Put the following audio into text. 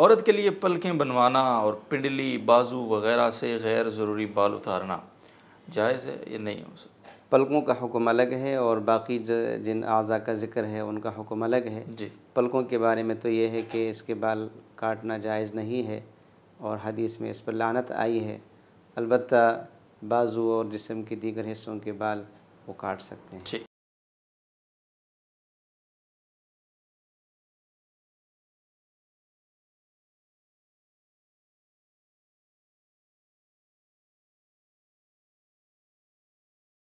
عورت کے لیے پلکیں بنوانا اور پنڈلی بازو وغیرہ سے غیر ضروری بال اتارنا جائز ہے یا نہیں ہو سکتا پلکوں کا حکم الگ ہے اور باقی جن اعضاء کا ذکر ہے ان کا حکم الگ ہے جی پلکوں کے بارے میں تو یہ ہے کہ اس کے بال کاٹنا جائز نہیں ہے اور حدیث میں اس پر لعنت آئی ہے البتہ بازو اور جسم کے دیگر حصوں کے بال وہ کاٹ سکتے ہیں